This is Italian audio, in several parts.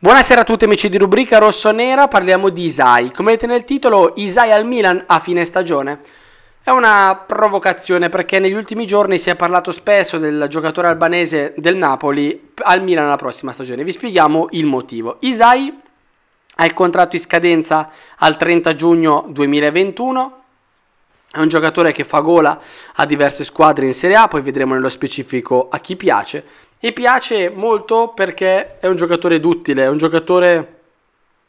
Buonasera a tutti amici di rubrica rossonera, parliamo di Isai. Come vedete nel titolo, Isai al Milan a fine stagione. È una provocazione perché negli ultimi giorni si è parlato spesso del giocatore albanese del Napoli al Milan la prossima stagione. Vi spieghiamo il motivo. Isai ha il contratto in scadenza al 30 giugno 2021. È un giocatore che fa gola a diverse squadre in Serie A, poi vedremo nello specifico a chi piace e piace molto perché è un giocatore duttile, è un giocatore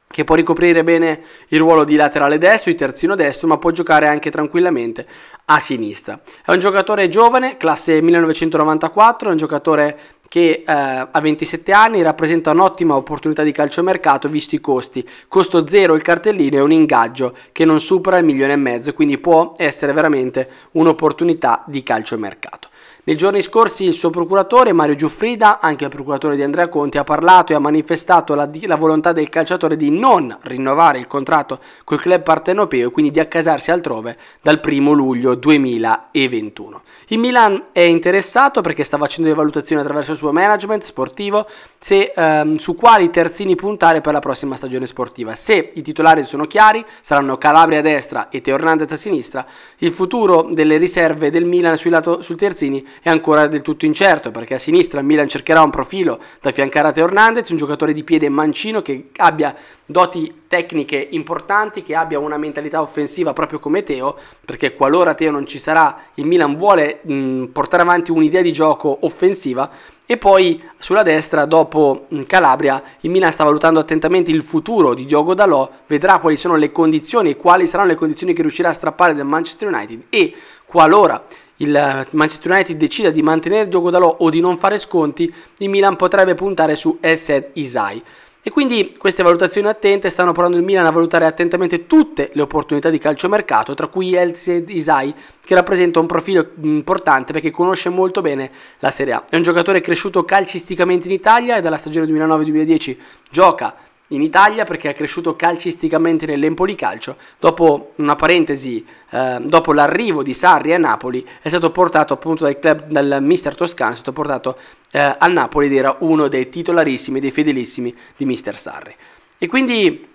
che può ricoprire bene il ruolo di laterale destro, di terzino destro, ma può giocare anche tranquillamente a sinistra. È un giocatore giovane, classe 1994, è un giocatore che eh, a 27 anni rappresenta un'ottima opportunità di calciomercato visto i costi. Costo zero il cartellino e un ingaggio che non supera il milione e mezzo, quindi può essere veramente un'opportunità di calciomercato. Nei giorni scorsi il suo procuratore Mario Giuffrida, anche il procuratore di Andrea Conti, ha parlato e ha manifestato la, la volontà del calciatore di non rinnovare il contratto col club partenopeo e quindi di accasarsi altrove dal 1 luglio 2021. Il Milan è interessato perché sta facendo le valutazioni attraverso il suo management sportivo se, ehm, su quali terzini puntare per la prossima stagione sportiva. Se i titolari sono chiari, saranno Calabria a destra e Teo a sinistra, il futuro delle riserve del Milan sul, lato, sul terzini è ancora del tutto incerto perché a sinistra Milan cercherà un profilo da fiancare a Teo Hernandez, un giocatore di piede mancino che abbia doti tecniche importanti, che abbia una mentalità offensiva proprio come Teo, perché qualora Teo non ci sarà, il Milan vuole mh, portare avanti un'idea di gioco offensiva e poi sulla destra, dopo Calabria, il Milan sta valutando attentamente il futuro di Diogo Dalò, vedrà quali sono le condizioni e quali saranno le condizioni che riuscirà a strappare del Manchester United e qualora il Manchester United decida di mantenere Diogo Dalò o di non fare sconti, il Milan potrebbe puntare su Essed Isai. E quindi queste valutazioni attente stanno provando il Milan a valutare attentamente tutte le opportunità di calciomercato, tra cui Elsed Isai, che rappresenta un profilo mm, importante perché conosce molto bene la Serie A. È un giocatore cresciuto calcisticamente in Italia e dalla stagione 2009-2010 gioca in Italia perché è cresciuto calcisticamente nell'Empoli Calcio, dopo una parentesi, eh, dopo l'arrivo di Sarri a Napoli, è stato portato appunto dal, club, dal mister Toscano, è stato portato eh, al Napoli ed era uno dei titolarissimi, dei fedelissimi di mister Sarri. E quindi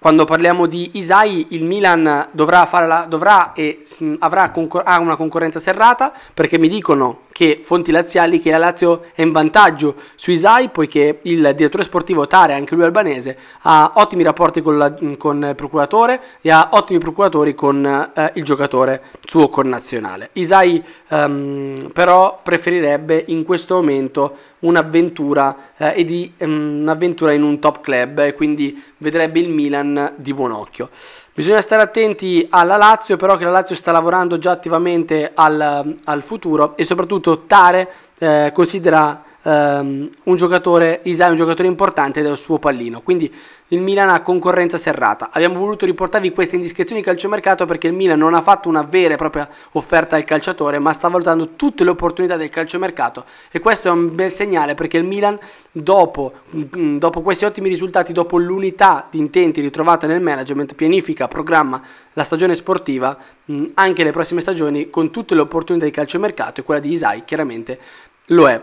quando parliamo di Isai, il Milan dovrà, la, dovrà e mm, avrà concor- ha una concorrenza serrata perché mi dicono che fonti laziali che la Lazio è in vantaggio su Isai poiché il direttore sportivo Tare, anche lui albanese, ha ottimi rapporti con, la, mm, con il procuratore e ha ottimi procuratori con eh, il giocatore suo connazionale. Isai um, però preferirebbe in questo momento un'avventura eh, e um, un'avventura in un top club e quindi vedrebbe il Milan di buon occhio. Bisogna stare attenti alla Lazio, però che la Lazio sta lavorando già attivamente al, al futuro e soprattutto Tare eh, considera um, un giocatore, Isai è un giocatore importante del suo pallino, quindi il Milan ha concorrenza serrata. Abbiamo voluto riportarvi queste indiscrezioni di calciomercato perché il Milan non ha fatto una vera e propria offerta al calciatore, ma sta valutando tutte le opportunità del calciomercato e questo è un bel segnale perché il Milan dopo, mm, dopo questi ottimi risultati, dopo l'unità di intenti ritrovata nel management, pianifica, programma la stagione sportiva, mm, anche le prossime stagioni con tutte le opportunità di calciomercato e quella di Isai chiaramente lo è.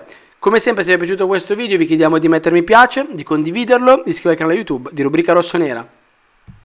Come sempre se vi è piaciuto questo video vi chiediamo di mettermi piace, di condividerlo, di iscrivervi al canale YouTube di Rubrica Rossonera.